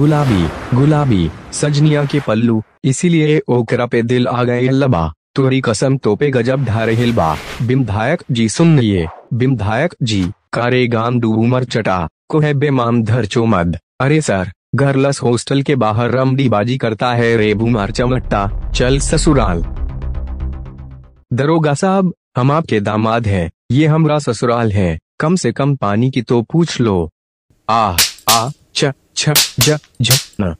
गुलाबी गुलाबी सजनिया के पल्लू इसीलिए ओकरा पे दिल आ गए लबा तुरी कसम तोपे गजब धारे हिलबा बिमधायक जी सुन सुनिए बिमधायक जी कारे गाम डूमर चटा को है बेमाम धर चोमद अरे सर घरलस हॉस्टल के बाहर रमडी बाजी करता है रे मार चमट्टा चल ससुराल दरोगा साहब हम आपके दामाद हैं ये हमरा ससुराल है कम से कम पानी की तो पूछ लो आ आ चा झपना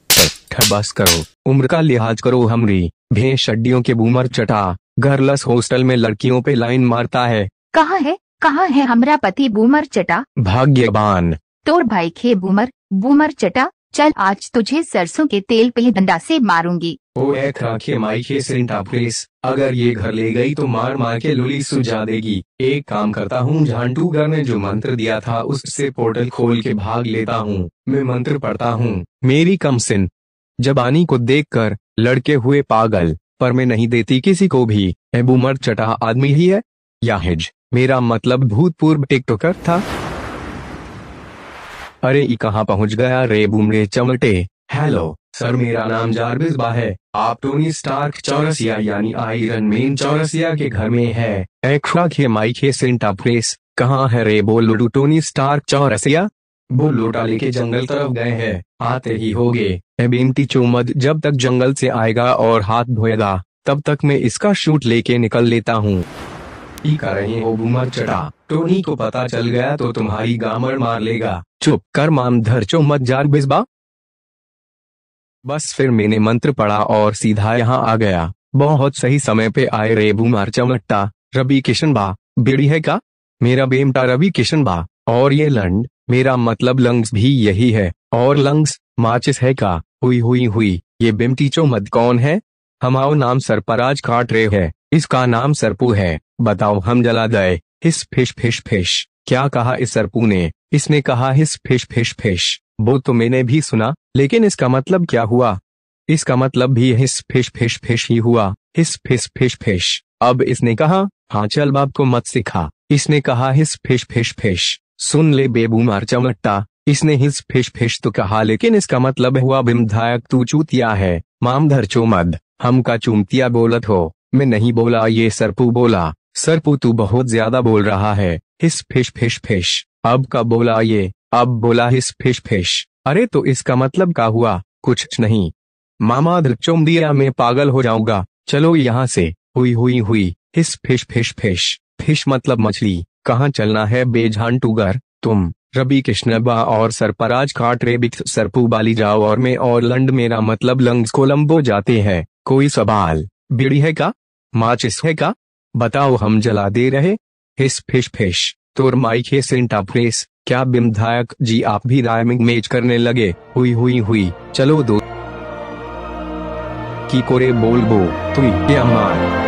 खबस करो उम्र का लिहाज करो हमरी भेष अड्डियों के बूमर चटा गर्लस हॉस्टल में लड़कियों पे लाइन मारता है कहाँ है कहाँ है हमरा पति बूमर चटा भाग्यवान तोर भाई खे बूमर बूमर चटा चल आज तुझे सरसों के तेल पे डंडा से मारूंगी ओ एथ माई के सेंटा प्रेस अगर ये घर ले गई तो मार मार के लुली सुझा देगी एक काम करता हूँ घर ने जो मंत्र दिया था उससे पोर्टल खोल के भाग लेता हूँ मैं मंत्र पढ़ता हूँ मेरी कम सिन जबानी को देखकर लड़के हुए पागल पर मैं नहीं देती किसी को भी ए चटा आदमी ही है या हिज मेरा मतलब भूतपूर्व टिकटोकर था अरे ये कहाँ पहुँच गया रे बुमरे चमटे हेलो सर मेरा नाम जारविस बा है आप टोनी तो स्टार्क चौरसिया यानी आयरन मैन चौरसिया के घर में है एक्वा के है सेंटा प्रेस कहाँ है रे बोलो तो टोनी स्टार्क चौरसिया वो लोटा लेके जंगल तरफ गए हैं आते ही गए बेनती चुमद जब तक जंगल से आएगा और हाथ धोएगा तब तक मैं इसका शूट लेके निकल लेता हूँ कर रहे हो बुमर चटा टोनी तो को पता चल गया तो तुम्हारी गामर मार लेगा चुप कर माम धरचो मत जार बिजबा बस फिर मैंने मंत्र पढ़ा और सीधा यहाँ आ गया बहुत सही समय पे आए रे मार्चा चमट्टा रवि किशन बा बेड़ी है का मेरा बेमटा रवि किशन बा और ये लंड मेरा मतलब लंग्स भी यही है और लंग्स माचिस है का हुई हुई हुई ये बिमटी मत कौन है हमारो नाम सरपराज काट रहे है इसका नाम सरपू है बताओ हम जला दे हिस फिश फिश फिश क्या कहा इस सरपू ने इसने कहा हिस फिश फिश फिश वो तो मैंने भी सुना लेकिन इसका मतलब क्या हुआ इसका मतलब भी हिस फिश फिश फिश ही हुआ हिस फिश फिश फिश अब इसने कहा हाँ चल बाप को मत सिखा इसने कहा हिस फिश फिश फिश सुन ले बेबू मार चमट्टा इसने हिस फिश फिश तो कहा लेकिन इसका मतलब हुआ बिमधायक तू चूतिया है मामधर चोमद हम का चूमतिया बोलत हो मैं नहीं बोला ये सरपू बोला सरपू तू बहुत ज्यादा बोल रहा है हिस फिश फिश फिश अब का बोला ये अब बोला हिस फिश फिश अरे तो इसका मतलब का हुआ कुछ नहीं मामा चुम दिया मैं पागल हो जाऊंगा चलो यहाँ से हुई हुई हुई his fish fish fish fish मतलब मछली कहाँ चलना है बेजान टूगर तुम रबी किश्नबा और सरपराज काट रे बिक्स सरपू बाली जाओ और मैं और लंड मेरा मतलब लंग कोलम्बो जाते हैं कोई सवाल बीड़ी है का माचिस है का बताओ हम जला दे रहे हिस फिश फिश तोर माइक हे सेंटा फ्रेस क्या बिमधायक जी आप भी राइमिंग मेज करने लगे हुई हुई हुई चलो दो की कोरे बोल बो तुई ये अम्मा